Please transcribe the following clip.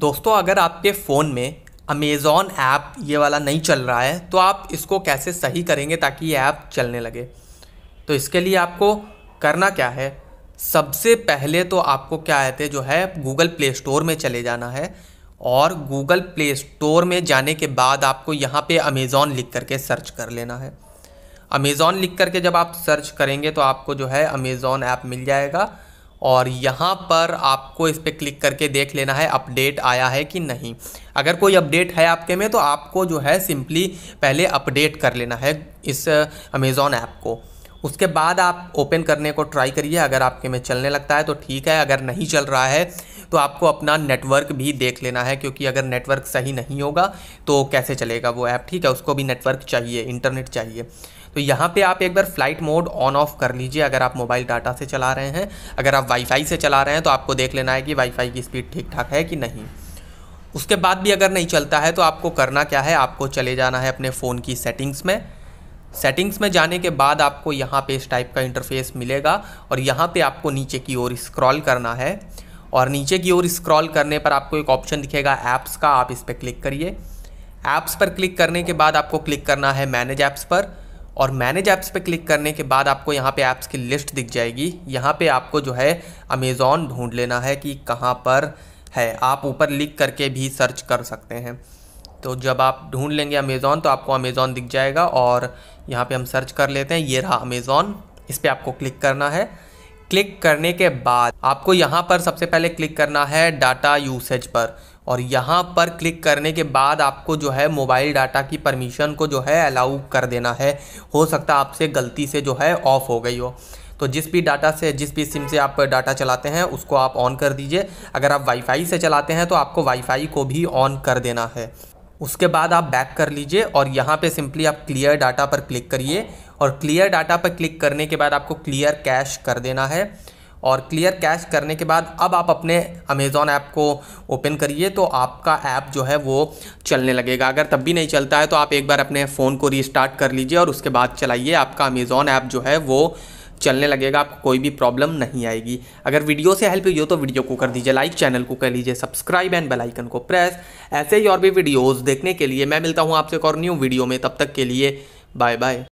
दोस्तों अगर आपके फ़ोन में अमेज़ॉन ऐप ये वाला नहीं चल रहा है तो आप इसको कैसे सही करेंगे ताकि ये ऐप चलने लगे तो इसके लिए आपको करना क्या है सबसे पहले तो आपको क्या है जो है गूगल प्ले स्टोर में चले जाना है और गूगल प्ले स्टोर में जाने के बाद आपको यहाँ पे अमेज़ॉन लिख करके सर्च कर लेना है अमेज़ॉन लिख करके जब आप सर्च करेंगे तो आपको जो है अमेज़ॉन ऐप मिल जाएगा और यहाँ पर आपको इस पर क्लिक करके देख लेना है अपडेट आया है कि नहीं अगर कोई अपडेट है आपके में तो आपको जो है सिंपली पहले अपडेट कर लेना है इस अमेज़ॉन ऐप को उसके बाद आप ओपन करने को ट्राई करिए अगर आपके में चलने लगता है तो ठीक है अगर नहीं चल रहा है तो आपको अपना नेटवर्क भी देख लेना है क्योंकि अगर नेटवर्क सही नहीं होगा तो कैसे चलेगा वो ऐप ठीक है उसको भी नेटवर्क चाहिए इंटरनेट चाहिए तो यहाँ पे आप एक बार फ्लाइट मोड ऑन ऑफ कर लीजिए अगर आप मोबाइल डाटा से चला रहे हैं अगर आप वाईफाई से चला रहे हैं तो आपको देख लेना है कि वाईफाई की स्पीड ठीक ठाक है कि नहीं उसके बाद भी अगर नहीं चलता है तो आपको करना क्या है आपको चले जाना है अपने फ़ोन की सेटिंग्स में सेटिंग्स में जाने के बाद आपको यहाँ पे इस टाइप का इंटरफेस मिलेगा और यहाँ पे आपको नीचे की ओर स्क्रॉल करना है और नीचे की ओर स्क्रॉल करने पर आपको एक ऑप्शन दिखेगा ऐप्स का आप इस पर क्लिक करिए ऐप्स पर क्लिक करने के बाद आपको क्लिक करना है मैनेज ऐप्स पर और मैनेज ऐप्स पे क्लिक करने के बाद आपको यहाँ पे ऐप्स की लिस्ट दिख जाएगी यहाँ पे आपको जो है अमेज़ॉन ढूंढ लेना है कि कहाँ पर है आप ऊपर लिख करके भी सर्च कर सकते हैं तो जब आप ढूंढ लेंगे अमेज़ॉन तो आपको अमेज़ॉन दिख जाएगा और यहाँ पे हम सर्च कर लेते हैं ये रहा अमेज़ॉन इस पर आपको क्लिक करना है क्लिक करने के बाद आपको यहाँ पर सबसे पहले क्लिक करना है डाटा यूसेज पर और यहाँ पर क्लिक करने के बाद आपको जो है मोबाइल डाटा की परमिशन को जो है अलाउ कर देना है हो सकता आपसे गलती से जो है ऑफ़ हो गई हो तो जिस भी डाटा से जिस भी सिम से आप डाटा चलाते हैं उसको आप ऑन कर दीजिए अगर आप वाईफाई से चलाते हैं तो आपको वाईफाई को भी ऑन कर देना है उसके बाद आप बैक कर लीजिए और यहाँ पे सिंपली आप क्लियर डाटा पर क्लिक करिए और क्लियर डाटा पर क्लिक करने के बाद आपको क्लियर कैश कर देना है और क्लियर कैश करने के बाद अब आप अपने अमेज़ॉन ऐप को ओपन करिए तो आपका ऐप जो है वो चलने लगेगा अगर तब भी नहीं चलता है तो आप एक बार अपने फ़ोन को रीस्टार्ट कर लीजिए और उसके बाद चलाइए आपका अमेज़ॉन ऐप जो है वो चलने लगेगा आपको कोई भी प्रॉब्लम नहीं आएगी अगर वीडियो से हेल्प हुई हो तो वीडियो को कर दीजिए लाइक चैनल को कर लीजिए सब्सक्राइब एंड बेलाइकन को प्रेस ऐसे ही और भी वीडियोज़ देखने के लिए मैं मिलता हूँ आपसे एक और न्यू वीडियो में तब तक के लिए बाय बाय